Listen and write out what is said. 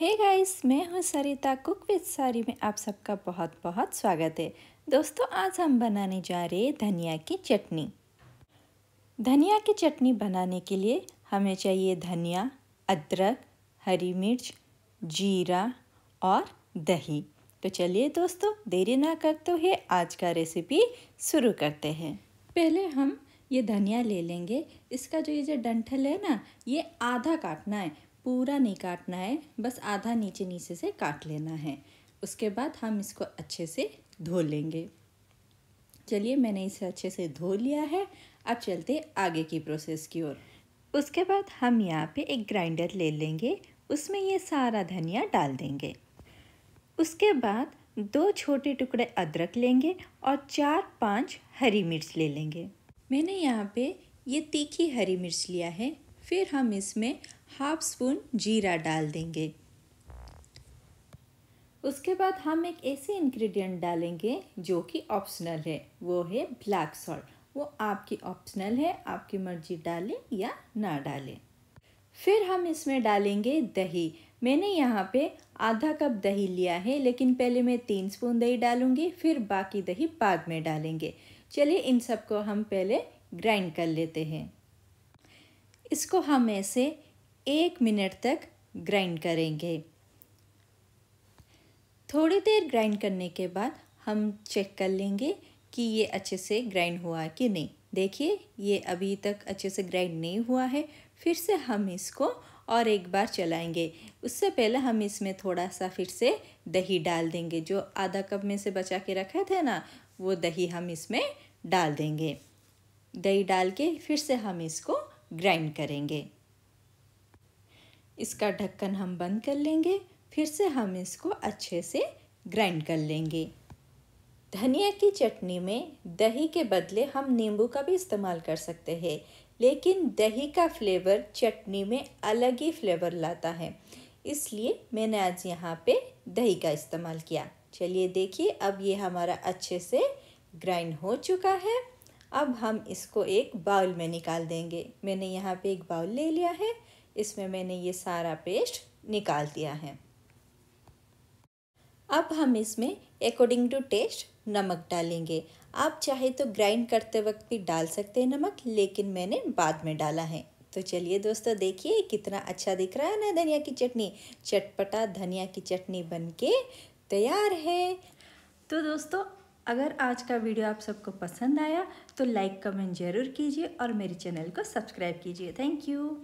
hey guys मैं हूँ सरिता cook with सारी में आप सबका बहुत बहुत स्वागत है दोस्तों आज हम बनाने जा रहे हैं धनिया की चटनी धनिया की चटनी बनाने के लिए हमें चाहिए धनिया अदरक हरी मिर्च जीरा और दही तो चलिए दोस्तों देरी ना करते हुए आज का रेसिपी शुरू करते हैं पहले हम ये धनिया ले लेंगे इसका जो ये जो डंठल है ना ये आधा काटना है पूरा नहीं काटना है बस आधा नीचे नीचे से काट लेना है उसके बाद हम इसको अच्छे से धो लेंगे चलिए मैंने इसे अच्छे से धो लिया है अब चलते आगे की प्रोसेस की ओर उसके बाद हम यहाँ पे एक ग्राइंडर ले लेंगे उसमें ये सारा धनिया डाल देंगे उसके बाद दो छोटे टुकड़े अदरक लेंगे और चार पांच हरी मिर्च ले लेंगे मैंने यहाँ पे ये तीखी हरी मिर्च लिया है फिर हम इसमें हाफ स्पून जीरा डाल देंगे उसके बाद हम एक ऐसे इंग्रेडिएंट डालेंगे जो कि ऑप्शनल है वो है ब्लैक सॉल्ट वो आपकी ऑप्शनल है आपकी मर्जी डालें या ना डालें फिर हम इसमें डालेंगे दही मैंने यहाँ पे आधा कप दही लिया है लेकिन पहले मैं तीन स्पून दही डालूँगी फिर बाकी दही बाद में डालेंगे चलिए इन सबको हम पहले ग्राइंड कर लेते हैं इसको हम ऐसे एक मिनट तक ग्राइंड करेंगे थोड़ी देर ग्राइंड करने के बाद हम चेक कर लेंगे कि ये अच्छे से ग्राइंड हुआ कि नहीं देखिए ये अभी तक अच्छे से ग्राइंड नहीं हुआ है फिर से हम इसको और एक बार चलाएंगे उससे पहले हम इसमें थोड़ा सा फिर से दही डाल देंगे जो आधा कप में से बचा के रखे थे ना वो दही हम इसमें डाल देंगे दही डाल के फिर से हम इसको ग्राइंड करेंगे इसका ढक्कन हम बंद कर लेंगे फिर से हम इसको अच्छे से ग्राइंड कर लेंगे धनिया की चटनी में दही के बदले हम नींबू का भी इस्तेमाल कर सकते हैं लेकिन दही का फ्लेवर चटनी में अलग ही फ्लेवर लाता है इसलिए मैंने आज यहाँ पे दही का इस्तेमाल किया चलिए देखिए अब ये हमारा अच्छे से ग्राइंड हो चुका है अब हम इसको एक बाउल में निकाल देंगे मैंने यहाँ पे एक बाउल ले लिया है इसमें मैंने ये सारा पेस्ट निकाल दिया है अब हम इसमें अकॉर्डिंग टू टेस्ट नमक डालेंगे आप चाहे तो ग्राइंड करते वक्त भी डाल सकते हैं नमक लेकिन मैंने बाद में डाला है तो चलिए दोस्तों देखिए कितना अच्छा दिख रहा है ना धनिया की चटनी चटपटा धनिया की चटनी बनके तैयार है तो दोस्तों अगर आज का वीडियो आप सबको पसंद आया तो लाइक कमेंट ज़रूर कीजिए और मेरे चैनल को सब्सक्राइब कीजिए थैंक यू